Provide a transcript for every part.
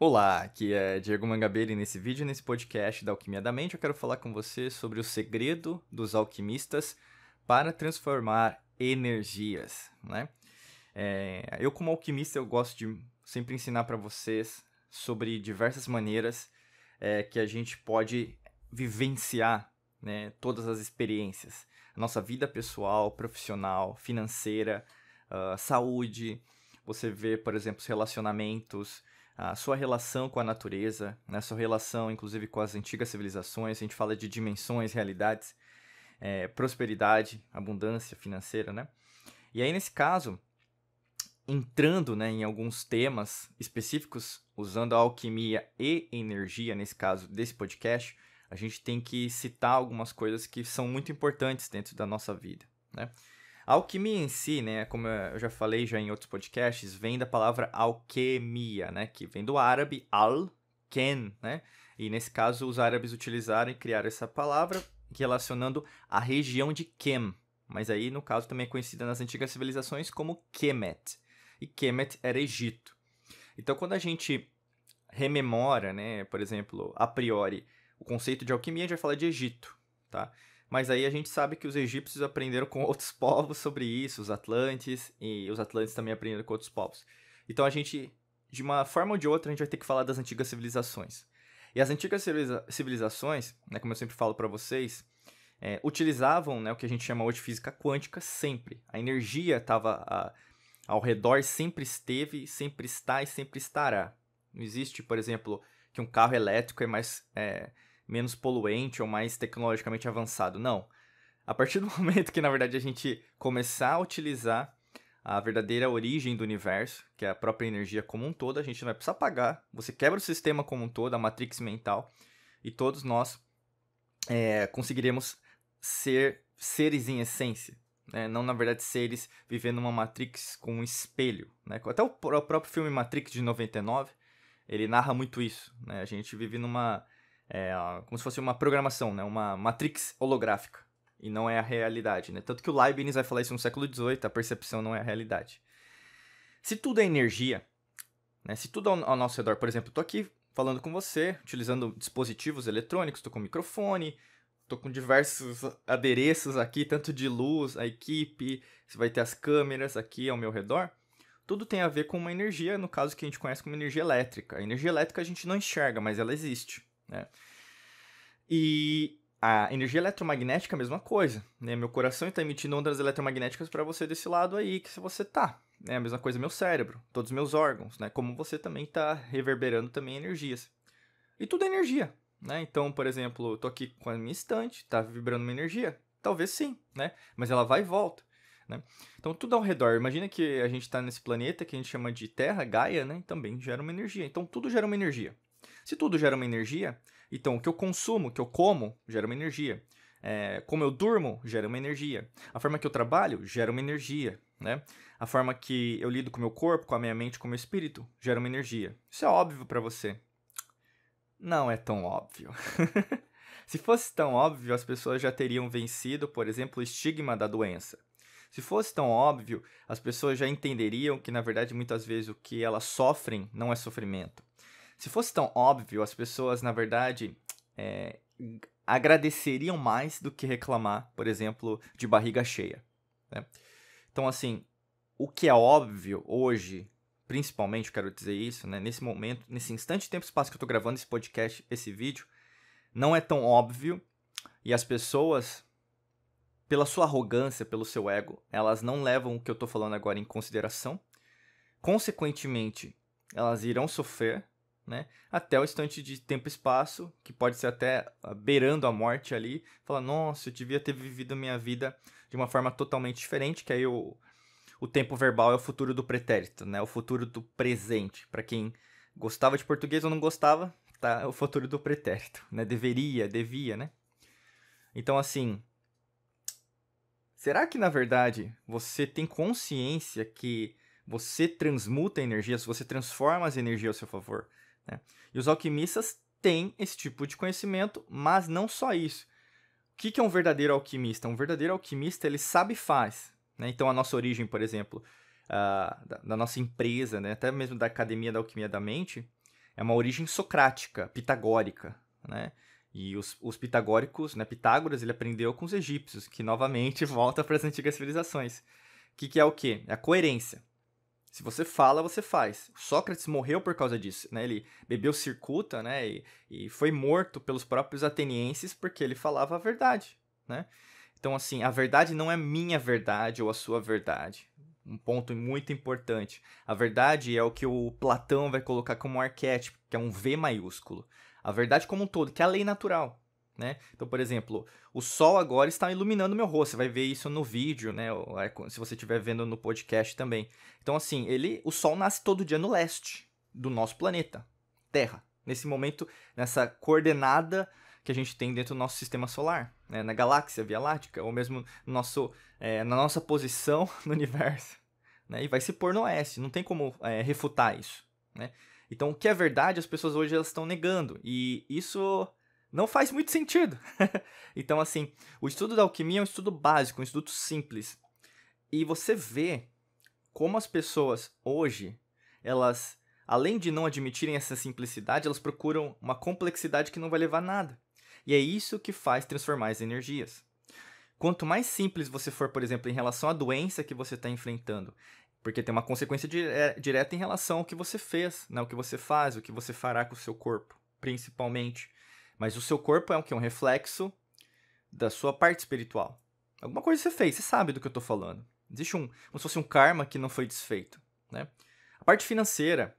Olá, aqui é Diego Mangabeira e nesse vídeo, nesse podcast da Alquimia da Mente, eu quero falar com você sobre o segredo dos alquimistas para transformar energias, né? É, eu como alquimista, eu gosto de sempre ensinar para vocês sobre diversas maneiras é, que a gente pode vivenciar né, todas as experiências. nossa vida pessoal, profissional, financeira, uh, saúde, você vê, por exemplo, os relacionamentos, a sua relação com a natureza, né, sua relação inclusive com as antigas civilizações, a gente fala de dimensões, realidades, é, prosperidade, abundância financeira, né? E aí nesse caso, entrando né, em alguns temas específicos, usando a alquimia e energia, nesse caso desse podcast, a gente tem que citar algumas coisas que são muito importantes dentro da nossa vida, né? alquimia em si, né, como eu já falei já em outros podcasts, vem da palavra alquimia, né, que vem do árabe al-ken, né? E nesse caso os árabes utilizaram e criaram essa palavra relacionando a região de Kem, mas aí no caso também é conhecida nas antigas civilizações como Kemet. E Kemet era Egito. Então quando a gente rememora, né, por exemplo, a priori, o conceito de alquimia, a gente vai falar de Egito, tá? Mas aí a gente sabe que os egípcios aprenderam com outros povos sobre isso, os atlantes, e os atlantes também aprenderam com outros povos. Então a gente, de uma forma ou de outra, a gente vai ter que falar das antigas civilizações. E as antigas civilizações, né, como eu sempre falo para vocês, é, utilizavam né, o que a gente chama hoje de física quântica sempre. A energia estava ao redor, sempre esteve, sempre está e sempre estará. Não existe, por exemplo, que um carro elétrico é mais é, menos poluente ou mais tecnologicamente avançado. Não. A partir do momento que, na verdade, a gente começar a utilizar a verdadeira origem do universo, que é a própria energia como um todo, a gente não vai precisar pagar. Você quebra o sistema como um todo, a matrix mental, e todos nós é, conseguiremos ser seres em essência. Né? Não, na verdade, seres vivendo uma matrix com um espelho. Né? Até o próprio filme Matrix de 99, ele narra muito isso. Né? A gente vive numa é, como se fosse uma programação, né? Uma matrix holográfica. E não é a realidade, né? Tanto que o Leibniz vai falar isso no século XVIII, a percepção não é a realidade. Se tudo é energia, né? se tudo ao nosso redor, por exemplo, estou tô aqui falando com você, utilizando dispositivos eletrônicos, tô com microfone, tô com diversos adereços aqui, tanto de luz, a equipe, você vai ter as câmeras aqui ao meu redor. Tudo tem a ver com uma energia, no caso que a gente conhece como energia elétrica. A energia elétrica a gente não enxerga, mas ela existe né? E a energia eletromagnética, a mesma coisa, né? Meu coração está emitindo ondas eletromagnéticas para você desse lado aí que se você tá, né? A mesma coisa meu cérebro, todos os meus órgãos, né? Como você também está reverberando também energias. E tudo é energia, né? Então, por exemplo, eu tô aqui com a minha estante, tá vibrando uma energia? Talvez sim, né? Mas ela vai e volta. Né? Então, tudo ao redor. Imagina que a gente está nesse planeta que a gente chama de Terra, Gaia, né? Também gera uma energia. Então, tudo gera uma energia. Se tudo gera uma energia, então o que eu consumo, o que eu como, gera uma energia. É, como eu durmo, gera uma energia. A forma que eu trabalho, gera uma energia. Né? A forma que eu lido com o meu corpo, com a minha mente, com o meu espírito, gera uma energia. Isso é óbvio para você. Não é tão óbvio. Se fosse tão óbvio, as pessoas já teriam vencido, por exemplo, o estigma da doença. Se fosse tão óbvio, as pessoas já entenderiam que, na verdade, muitas vezes o que elas sofrem não é sofrimento. Se fosse tão óbvio, as pessoas, na verdade, é, agradeceriam mais do que reclamar, por exemplo, de barriga cheia. Né? Então, assim, o que é óbvio hoje, principalmente, quero dizer isso, né? nesse momento, nesse instante de tempo e espaço que eu estou gravando esse podcast, esse vídeo, não é tão óbvio e as pessoas, pela sua arrogância, pelo seu ego, elas não levam o que eu estou falando agora em consideração. Consequentemente, elas irão sofrer né? Até o instante de tempo e espaço, que pode ser até ah, beirando a morte ali, fala, nossa, eu devia ter vivido minha vida de uma forma totalmente diferente, que aí o, o tempo verbal é o futuro do pretérito, né? O futuro do presente. Para quem gostava de português ou não gostava, tá? É o futuro do pretérito, né? Deveria, devia, né? Então, assim, será que na verdade você tem consciência que você transmuta energias, você transforma as energias ao seu favor? Né? E os alquimistas têm esse tipo de conhecimento, mas não só isso. O que é um verdadeiro alquimista? Um verdadeiro alquimista ele sabe e faz. Né? Então, a nossa origem, por exemplo, uh, da, da, nossa empresa, né? até mesmo da Academia da Alquimia da Mente, é uma origem socrática, pitagórica. Né? E os, os, pitagóricos, né, Pitágoras, ele aprendeu com os egípcios, que novamente volta para as antigas civilizações. O que, que, é o quê? É a coerência. Se você fala, você faz. Sócrates morreu por causa disso, né? Ele bebeu circuta, né? E, e foi morto pelos próprios atenienses porque ele falava a verdade, né? Então, assim, a verdade não é minha verdade ou a sua verdade. Um ponto muito importante. A verdade é o que o Platão vai colocar como arquétipo, que é um V maiúsculo. A verdade como um todo, que é a lei natural. Né? Então, por exemplo, o sol agora está iluminando meu rosto. Você vai ver isso no vídeo, né? É, se você estiver vendo no podcast também. Então, assim, ele, o sol nasce todo dia no leste do nosso planeta, Terra. Nesse momento, nessa coordenada que a gente tem dentro do nosso sistema solar, né? na galáxia Via Láctea, ou mesmo no nosso, é, na nossa posição no universo. Né? E vai se pôr no oeste. Não tem como é, refutar isso, né? Então, o que é verdade, as pessoas hoje elas estão negando. E isso não faz muito sentido. então, assim, o estudo da alquimia é um estudo básico, um estudo simples. E você vê como as pessoas hoje, elas, além de não admitirem essa simplicidade, elas procuram uma complexidade que não vai levar a nada. E é isso que faz transformar as energias. Quanto mais simples você for, por exemplo, em relação à doença que você está enfrentando, porque tem uma consequência eh, direta em relação ao que você fez, né? o que você faz, o que você fará com o seu corpo, principalmente. Mas o seu corpo é um que? Um reflexo da sua parte espiritual. Alguma coisa você fez, você sabe do que eu estou falando. Existe um, como se fosse um karma que não foi desfeito, né? A parte financeira,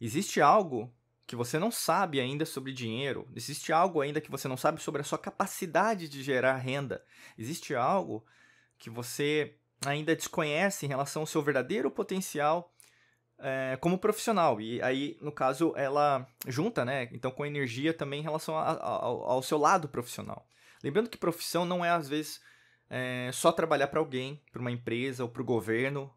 existe algo que você não sabe ainda sobre dinheiro, existe algo ainda que você não sabe sobre a sua capacidade de gerar renda, existe algo que você ainda desconhece em relação ao seu verdadeiro potencial é, como profissional. E aí, no caso, ela junta, né? Então, com energia também em relação a, a, ao, seu lado profissional. Lembrando que profissão não é, às vezes, é, só trabalhar para alguém, para uma empresa ou para o governo.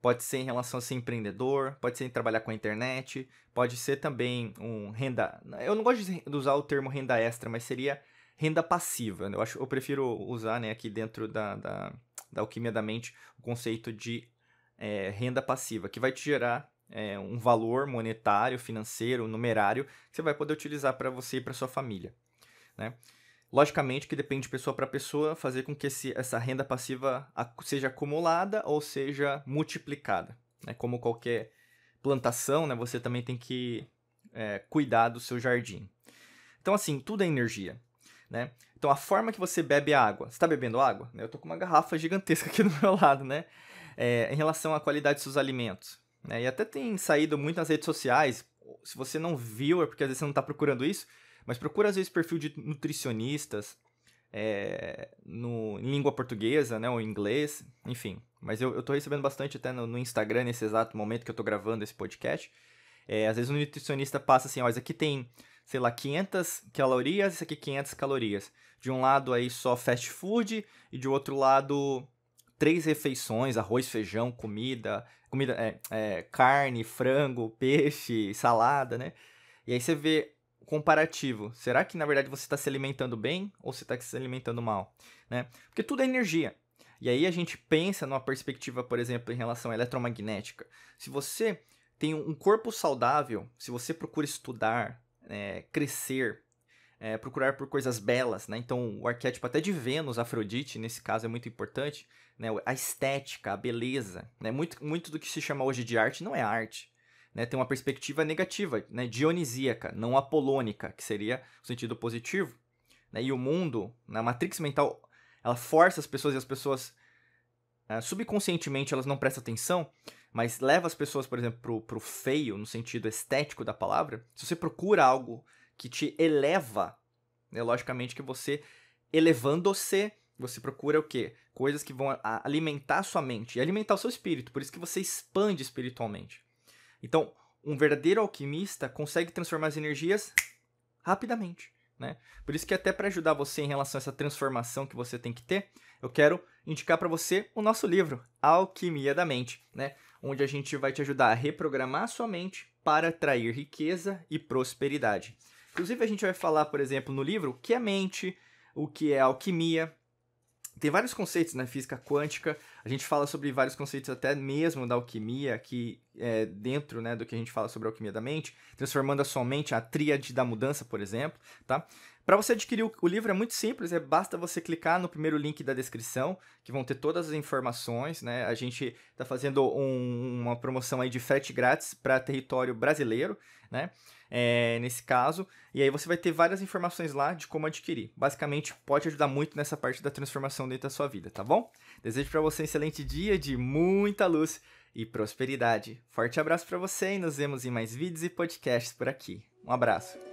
Pode ser em relação a ser empreendedor, pode ser em trabalhar com a internet, pode ser também um renda. Eu não gosto de usar o termo renda extra, mas seria renda passiva. Né? Eu, acho, eu prefiro usar né, aqui dentro da, da, da alquimia da mente o conceito de é, renda passiva, que vai te gerar é, um valor monetário, financeiro, numerário, que você vai poder utilizar para você e para sua família. Né? Logicamente que depende de pessoa para pessoa fazer com que esse, essa renda passiva seja acumulada ou seja multiplicada. Né? Como qualquer plantação, né? você também tem que é, cuidar do seu jardim. Então, assim, tudo é energia. Né? Então, a forma que você bebe a água. Você está bebendo água? Eu estou com uma garrafa gigantesca aqui do meu lado, né? é, em relação à qualidade dos seus alimentos. Né? E até tem saído muito nas redes sociais. Se você não viu, é porque às vezes você não está procurando isso, mas procura às vezes perfil de nutricionistas é, no, em língua portuguesa, né, ou inglês, enfim. Mas eu, estou recebendo bastante até no, no, Instagram nesse exato momento que eu estou gravando esse podcast. É, às vezes o um nutricionista passa assim, olha aqui tem, sei lá, 500 calorias, isso aqui 500 calorias. De um lado aí só fast food e de outro lado três refeições, arroz, feijão, comida, comida é, é, carne, frango, peixe, salada, né? E aí você vê comparativo. Será que na verdade você está se alimentando bem ou você está se alimentando mal, né? Porque tudo é energia. E aí a gente pensa numa perspectiva, por exemplo, em relação à eletromagnética. Se você tem um corpo saudável, se você procura estudar, é, crescer, é, procurar por coisas belas, né? Então, o arquétipo até de Vênus, Afrodite, nesse caso é muito importante, né? A estética, a beleza, né? Muito, muito do que se chama hoje de arte não é arte, né? Tem uma perspectiva negativa, né? Dionisíaca, não apolônica, que seria o sentido positivo, né? E o mundo, na matrix mental, ela força as pessoas e as pessoas né? subconscientemente elas não prestam atenção, mas leva as pessoas, por exemplo, pro, pro feio, no sentido estético da palavra. Se você procura algo que te eleva. Né? Logicamente que você, elevando-se, você procura o quê? Coisas que vão alimentar a sua mente e alimentar o seu espírito. Por isso que você expande espiritualmente. Então, um verdadeiro alquimista consegue transformar as energias rapidamente. Né? Por isso que até para ajudar você em relação a essa transformação que você tem que ter, eu quero indicar para você o nosso livro, Alquimia da Mente, né? onde a gente vai te ajudar a reprogramar a sua mente para atrair riqueza e prosperidade. Inclusive, a gente vai falar, por exemplo, no livro, o que é mente, o que é alquimia. Tem vários conceitos na né, física quântica, a gente fala sobre vários conceitos até mesmo da alquimia, que é dentro né, do que a gente fala sobre a alquimia da mente, transformando a sua mente a tríade da mudança, por exemplo, tá? Para você adquirir o, o livro é muito simples, é basta você clicar no primeiro link da descrição, que vão ter todas as informações, né? A gente está fazendo um, uma promoção aí de frete grátis para território brasileiro, né? É, nesse caso, e aí você vai ter várias informações lá de como adquirir. Basicamente, pode ajudar muito nessa parte da transformação dentro da sua vida, tá bom? Desejo para você um excelente dia de muita luz e prosperidade. Forte abraço para você e nos vemos em mais vídeos e podcasts por aqui. Um abraço.